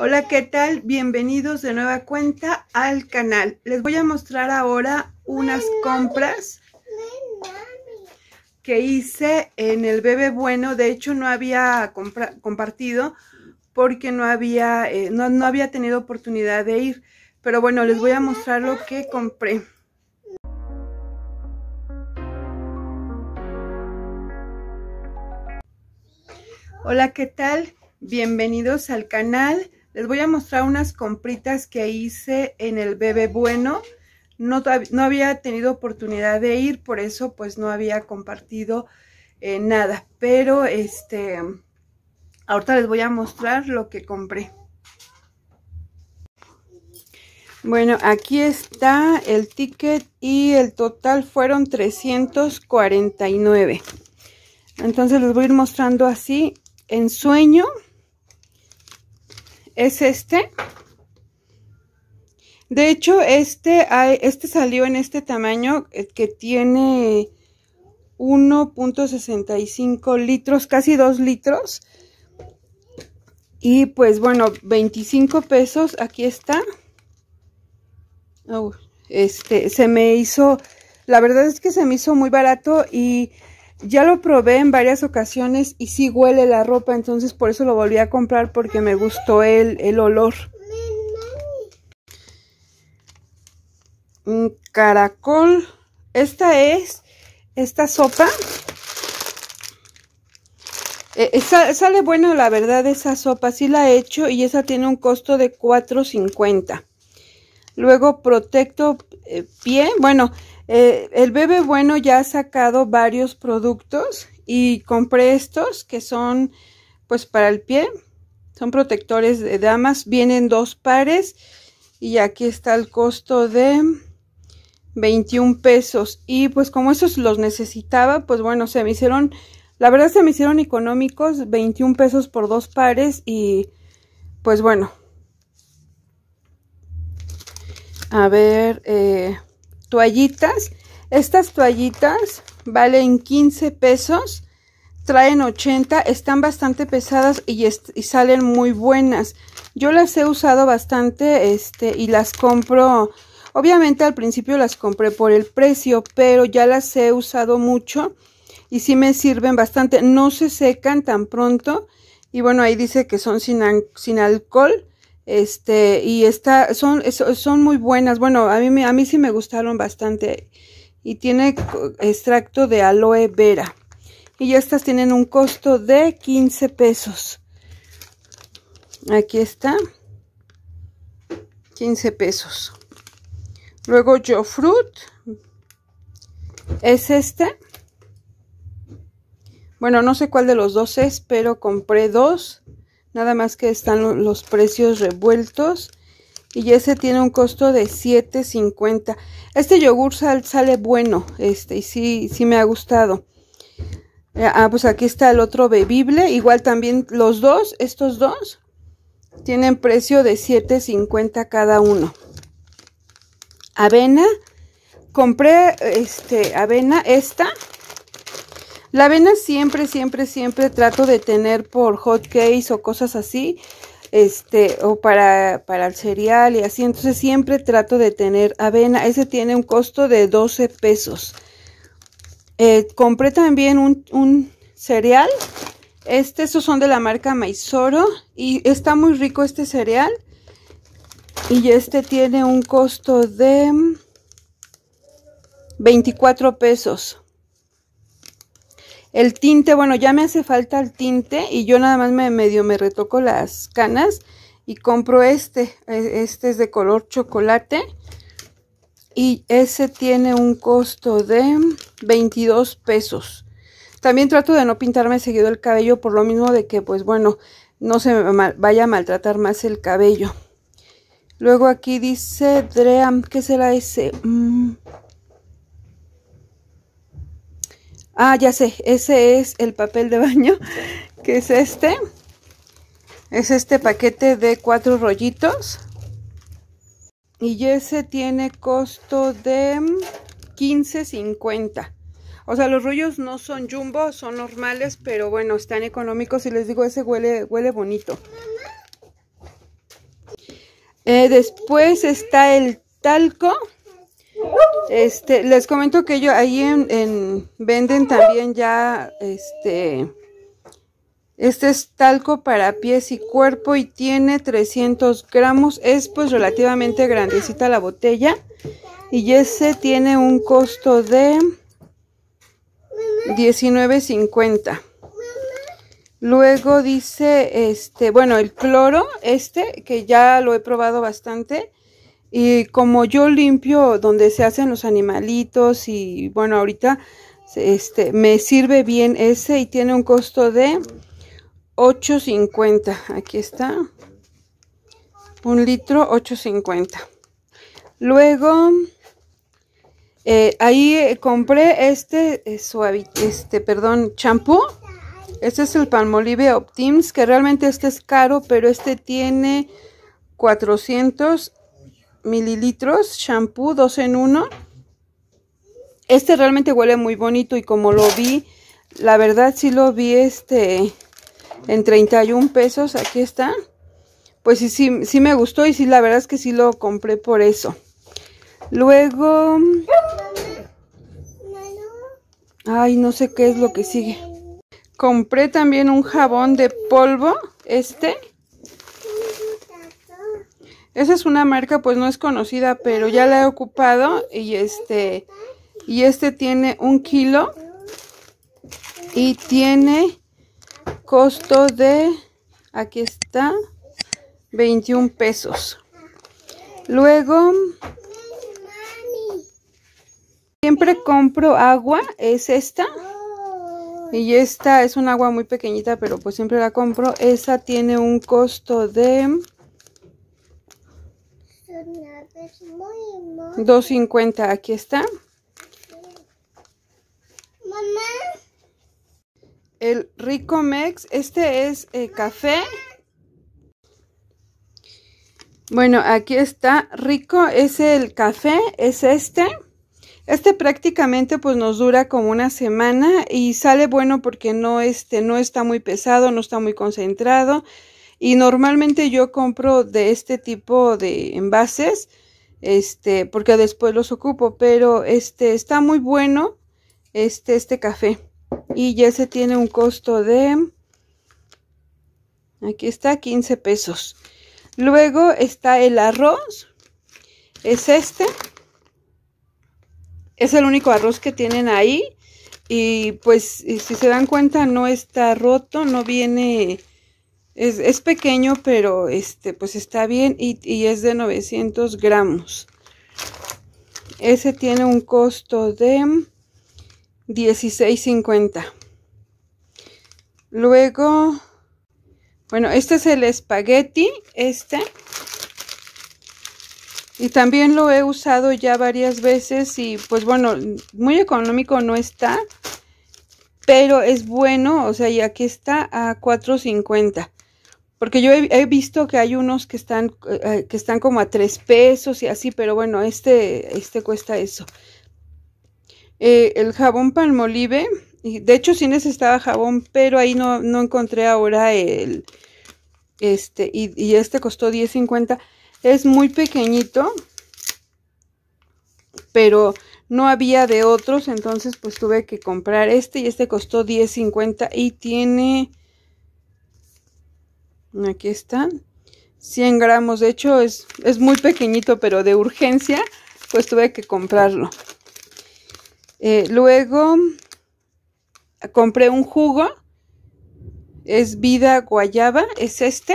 Hola, ¿qué tal? Bienvenidos de nueva cuenta al canal. Les voy a mostrar ahora unas compras que hice en el Bebé Bueno. De hecho, no había compartido porque no había, eh, no, no había tenido oportunidad de ir. Pero bueno, les voy a mostrar lo que compré. Hola, ¿qué tal? Bienvenidos al canal. Les voy a mostrar unas compritas que hice en el Bebé Bueno. No, no había tenido oportunidad de ir, por eso pues no había compartido eh, nada. Pero este, ahorita les voy a mostrar lo que compré. Bueno, aquí está el ticket y el total fueron 349. Entonces les voy a ir mostrando así. en sueño es este. De hecho, este, este salió en este tamaño eh, que tiene 1.65 litros, casi 2 litros. Y pues bueno, 25 pesos, aquí está. este, se me hizo, la verdad es que se me hizo muy barato y ya lo probé en varias ocasiones y sí huele la ropa, entonces por eso lo volví a comprar porque me gustó el, el olor. Un caracol. Esta es esta sopa. Eh, eh, sale bueno la verdad esa sopa, sí la he hecho y esa tiene un costo de 4.50. Luego protecto eh, pie, bueno, eh, el bebé Bueno ya ha sacado varios productos y compré estos que son pues para el pie. Son protectores de damas, vienen dos pares y aquí está el costo de 21 pesos. Y pues como esos los necesitaba, pues bueno, se me hicieron, la verdad se me hicieron económicos, 21 pesos por dos pares y pues bueno. A ver, eh, toallitas. Estas toallitas valen 15 pesos, traen 80, están bastante pesadas y, salen muy buenas. Yo las he usado bastante este, y las compro, obviamente al principio las compré por el precio, pero ya las he usado mucho y sí me sirven bastante. No se secan tan pronto y bueno, ahí dice que son sin, sin alcohol este, y está, son, son muy buenas. Bueno, a mí, a mí sí me gustaron bastante. Y tiene extracto de aloe vera. Y estas tienen un costo de 15 pesos. Aquí está. 15 pesos. Luego Yo Fruit. Es este. Bueno, no sé cuál de los dos es, pero compré dos. Nada más que están los precios revueltos. Y ese tiene un costo de $7.50. Este yogur sal, sale bueno. Este, y sí, sí me ha gustado. Eh, ah, pues aquí está el otro bebible. Igual también los dos, estos dos, tienen precio de $7.50 cada uno. Avena. Compré este, avena, esta, la avena siempre, siempre, siempre trato de tener por hot cakes o cosas así, este, o para, el cereal y así. Entonces siempre trato de tener avena. Ese tiene un costo de 12 pesos. Eh, compré también un, cereal. Este, estos son de la marca Maisoro, y está muy rico este cereal. Y este tiene un costo de 24 pesos. El tinte, bueno, ya me hace falta el tinte y yo nada más me medio me retoco las canas y compro este. E, este es de color chocolate y ese tiene un costo de 22 pesos. También trato de no pintarme seguido el cabello por lo mismo de que, pues bueno, no se vaya a maltratar más el cabello. Luego aquí dice Dream, ¿qué será ese? Mm. Ah, ya sé, ese es el papel de baño, que es este. Es este paquete de cuatro rollitos. Y ese tiene costo de 15.50. O sea, los rollos no son jumbo, son normales, pero bueno, están económicos y les digo, ese huele, huele bonito. Eh, después está el talco, este, les comento que yo ahí en, venden también ya este este es talco para pies y cuerpo y tiene 300 gramos. Es pues relativamente grandecita la botella. Y ese tiene un costo de 19.50. Luego dice, este, bueno, el cloro, este, que ya lo he probado bastante. Y como yo limpio donde se hacen los animalitos y bueno, ahorita este, me sirve bien ese y tiene un costo de 8.50. Aquí está. Un litro 8.50. Luego, eh, ahí eh, compré este eh, suave, este, perdón, champú. Este es el Palmolive Optims, que realmente este es caro, pero este tiene 400 mililitros, shampoo dos en uno Este realmente huele muy bonito y como lo vi, la verdad sí lo vi este en 31 pesos, aquí está. Pues sí, sí, sí me gustó y sí, la verdad es que sí lo compré por eso. Luego... Ay, no sé qué es lo que sigue. Compré también un jabón de polvo, este. Esa es una marca pues no es conocida, pero ya la he ocupado y este, y este tiene un kilo y tiene costo de, aquí está, 21 pesos. Luego, siempre compro agua, es esta. Y esta es un agua muy pequeñita, pero pues siempre la compro. Esa tiene un costo de 2.50, aquí está. El Rico Mex, este es eh, café. Bueno, aquí está Rico, es el café, es este. Este prácticamente pues nos dura como una semana y sale bueno porque no, este, no está muy pesado, no está muy concentrado. Y normalmente yo compro de este tipo de envases, este, porque después los ocupo, pero este está muy bueno este, este café. Y ya se tiene un costo de, aquí está, 15 pesos. Luego está el arroz, es este. Es el único arroz que tienen ahí. Y pues si se dan cuenta no está roto, no viene es, pequeño, pero este, pues está bien y, y es de 900 gramos. Ese tiene un costo de 16.50. Luego, bueno, este es el espagueti, este. Y también lo he usado ya varias veces y pues bueno, muy económico no está, pero es bueno, o sea, y aquí está a 4.50. Porque yo he, visto que hay unos que están, eh, que están como a tres pesos y así, pero bueno, este, este cuesta eso. Eh, el jabón palmolive, de hecho sí necesitaba jabón, pero ahí no, encontré ahora el, este, y, y este costó 10.50. Es muy pequeñito, pero no había de otros, entonces pues tuve que comprar este y este costó 10.50 y tiene Aquí están. 100 gramos. De hecho, es, es muy pequeñito, pero de urgencia, pues tuve que comprarlo. Eh, luego, compré un jugo. Es Vida Guayaba. Es este.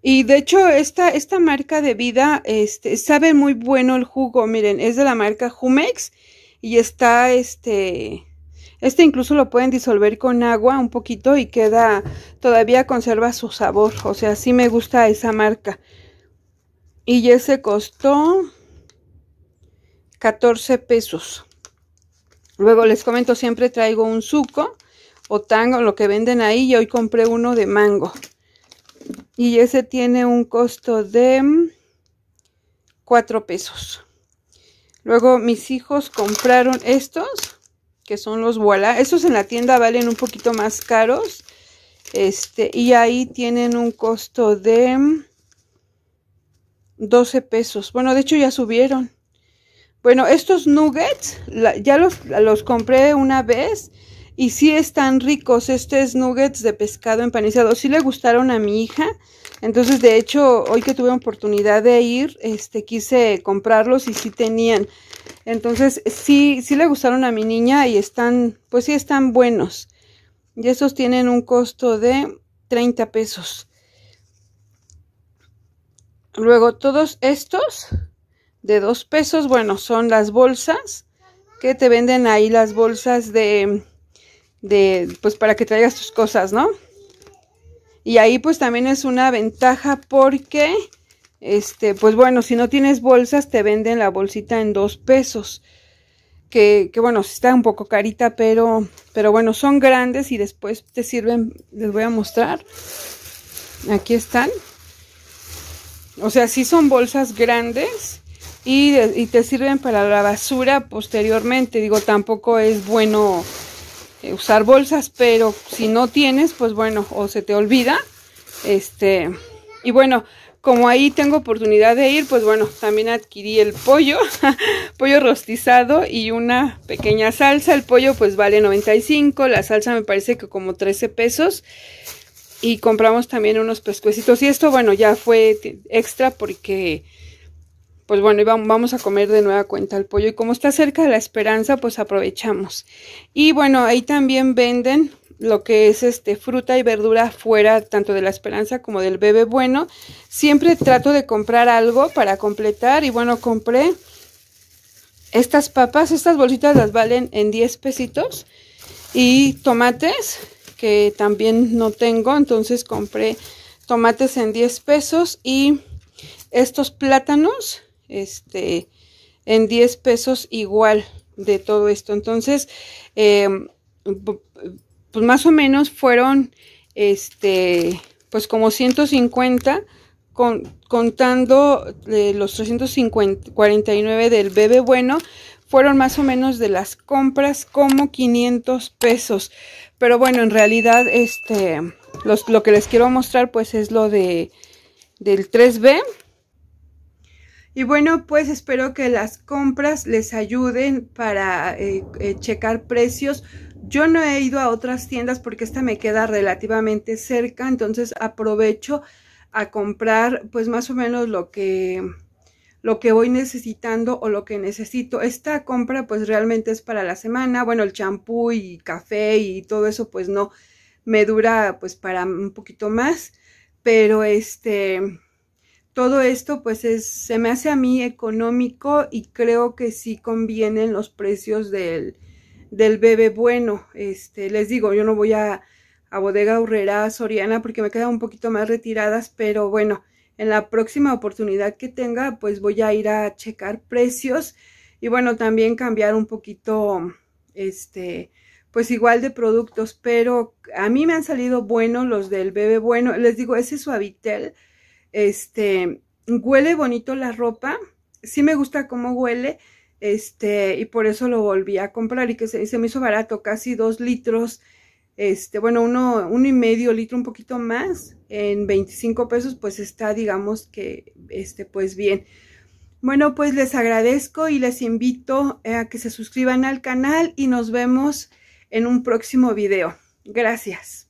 Y de hecho, esta, esta marca de vida este, sabe muy bueno el jugo. Miren, es de la marca Jumex y está este este incluso lo pueden disolver con agua un poquito y queda, todavía conserva su sabor. O sea, sí me gusta esa marca. Y ese costó 14 pesos. Luego les comento, siempre traigo un suco o tango, lo que venden ahí. Y hoy compré uno de mango. Y ese tiene un costo de 4 pesos. Luego mis hijos compraron estos que son los voilà. Estos en la tienda valen un poquito más caros. Este, y ahí tienen un costo de 12 pesos. Bueno, de hecho ya subieron. Bueno, estos nuggets ya los, compré una vez y sí están ricos. Este nuggets de pescado empanizado. Sí le gustaron a mi hija. Entonces, de hecho, hoy que tuve oportunidad de ir, este, quise comprarlos y sí tenían. Entonces, sí, sí le gustaron a mi niña y están, pues sí están buenos. Y estos tienen un costo de 30 pesos. Luego, todos estos de 2 pesos, bueno, son las bolsas que te venden ahí, las bolsas de, de, pues para que traigas tus cosas, ¿no? Y ahí pues también es una ventaja porque este, pues bueno, si no tienes bolsas, te venden la bolsita en dos pesos. Que, que bueno, está un poco carita, pero, pero bueno, son grandes y después te sirven, les voy a mostrar. Aquí están. O sea, sí son bolsas grandes y, y te sirven para la basura posteriormente. Digo, tampoco es bueno eh, usar bolsas, pero si no tienes, pues bueno, o se te olvida. Este, y bueno, como ahí tengo oportunidad de ir, pues bueno, también adquirí el pollo, pollo rostizado y una pequeña salsa. El pollo pues vale 95, la salsa me parece que como 13 pesos. Y compramos también unos pescuecitos. Y esto, bueno, ya fue extra porque, pues bueno, vamos a comer de nueva cuenta el pollo. Y como está cerca de la esperanza, pues aprovechamos. Y bueno, ahí también venden lo que es este fruta y verdura fuera tanto de la esperanza como del bebé bueno. Siempre trato de comprar algo para completar y bueno, compré estas papas, estas bolsitas las valen en 10 pesitos y tomates que también no tengo, entonces compré tomates en 10 pesos y estos plátanos este en 10 pesos igual de todo esto. Entonces, em, pues, más o menos fueron, este, pues como 150, con, contando eh, los 349 del bebé bueno, fueron más o menos de las compras como 500 pesos. Pero bueno, en realidad, este, lo que les quiero mostrar pues es lo de, del 3B. Y bueno, pues espero que las compras les ayuden para eh, eh, checar precios yo no he ido a otras tiendas porque esta me queda relativamente cerca, entonces aprovecho a comprar pues más o menos lo que lo que voy necesitando o lo que necesito. Esta compra pues realmente es para la semana. Bueno, el champú y café y todo eso pues no me dura pues para un poquito más, pero este todo esto pues es, se me hace a mí económico y creo que sí convienen los precios del del bebé bueno. Este, les digo, yo no voy a, a Bodega Urrera Soriana porque me quedan un poquito más retiradas, pero bueno, en la próxima oportunidad que tenga, pues voy a ir a checar precios y bueno, también cambiar un poquito, este, pues igual de productos, pero a mí me han salido buenos los del bebé bueno. Les digo, ese suavitel, este, huele bonito la ropa, sí me gusta cómo huele, este, y por eso lo volví a comprar y que se, me hizo barato, casi dos litros, este, bueno, uno, y medio litro, un poquito más, en 25 pesos, pues está, digamos que, este, pues bien. Bueno, pues les agradezco y les invito eh, a que se suscriban al canal y nos vemos en un próximo video. Gracias.